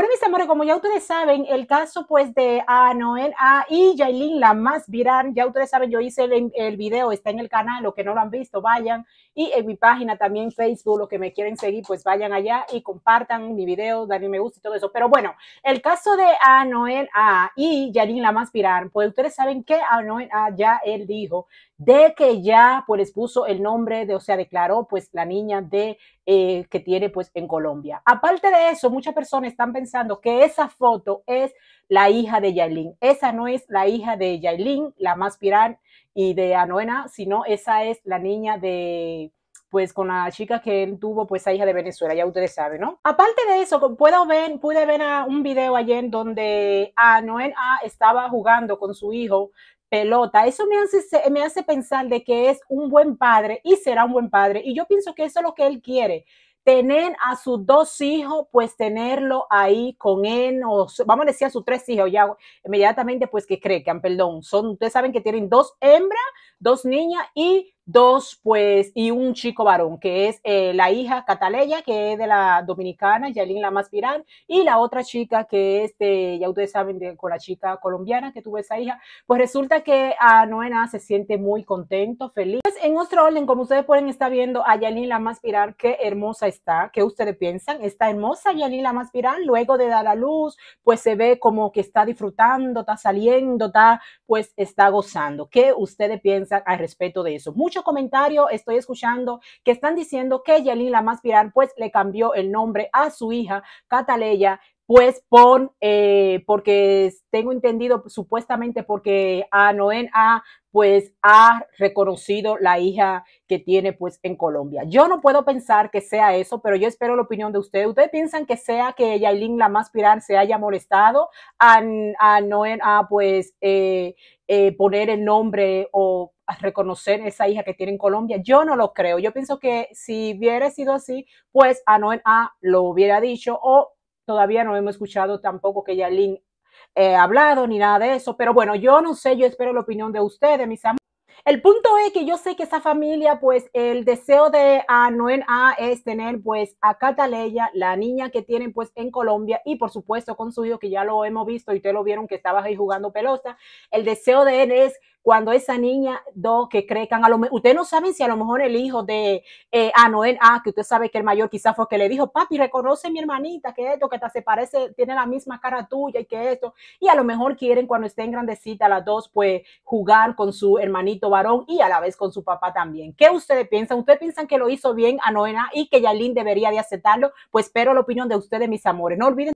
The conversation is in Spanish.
Bueno, mis amores, como ya ustedes saben, el caso pues de a Noel A y Yailin, la más viral, ya ustedes saben, yo hice el, el, video, está en el canal, los que no lo han visto, vayan, y en mi página también Facebook, los que me quieren seguir, pues vayan allá y compartan mi video, denle me gusta y todo eso. Pero bueno, el caso de a Noel A y Yailin, la más pues ustedes saben que Noel A ya él dijo de que ya pues les puso el nombre de, o sea, declaró pues la niña de eh, que tiene pues en Colombia. Aparte de eso, muchas personas están pensando que esa foto es la hija de Yailin. Esa no es la hija de Yailin, la más piran y de Anoena, sino esa es la niña de pues con la chica que él tuvo, pues a hija de Venezuela, ya ustedes saben, ¿no? Aparte de eso, puedo ver, pude ver un video ayer donde Anoena estaba jugando con su hijo pelota. Eso me hace, me hace pensar de que es un buen padre y será un buen padre. Y yo pienso que eso es lo que él quiere. Tener a sus dos hijos, pues tenerlo ahí con él, o vamos a decir a sus tres hijos, ya inmediatamente, pues que crezcan, perdón. Son, ustedes saben que tienen dos hembras, dos niñas y dos, pues, y un chico varón, que es eh, la hija Cataleya, que es de la dominicana, Yalín Lamas Pirán, y la otra chica que es de, ya ustedes saben, con la chica colombiana que tuvo esa hija, pues resulta que a Noena se siente muy contento, feliz. Pues en otro orden, como ustedes pueden estar viendo a Yalín Lamas qué hermosa está, ¿qué ustedes piensan? Está hermosa Yalín Lamas Pirán, luego de dar a luz, pues se ve como que está disfrutando, está saliendo, está, pues está gozando. ¿Qué ustedes piensan al respecto de eso? Mucho comentario estoy escuchando que están diciendo que Lamás Maspirar pues le cambió el nombre a su hija Cataleya pues por, eh, porque tengo entendido supuestamente porque a Noen A pues ha reconocido la hija que tiene pues en Colombia. Yo no puedo pensar que sea eso, pero yo espero la opinión de ustedes. ¿Ustedes piensan que sea que Yailin la se haya molestado a, a Noen A pues eh, eh, poner el nombre o reconocer esa hija que tiene en Colombia. Yo no lo creo. Yo pienso que si hubiera sido así, pues a Anoen A lo hubiera dicho o todavía no hemos escuchado tampoco que Yalin eh, ha hablado ni nada de eso. Pero bueno, yo no sé, yo espero la opinión de ustedes, mis amigos. El punto es que yo sé que esa familia, pues el deseo de Anoen A es tener pues a Cataleya, la niña que tienen pues en Colombia y por supuesto con su hijo que ya lo hemos visto y ustedes lo vieron que estaba ahí jugando pelota. El deseo de él es cuando esa niña, dos que crezcan, a lo ustedes no saben si a lo mejor el hijo de eh, A, ah, Noel, ah, que usted sabe que el mayor quizás fue que le dijo, papi, reconoce mi hermanita, que esto, que hasta se parece, tiene la misma cara tuya y que esto, y a lo mejor quieren cuando estén grandecita las dos, pues jugar con su hermanito varón y a la vez con su papá también. ¿Qué ustedes piensan? ¿Ustedes piensan que lo hizo bien a ah, y que Yalín debería de aceptarlo? Pues espero la opinión de ustedes, mis amores. No olviden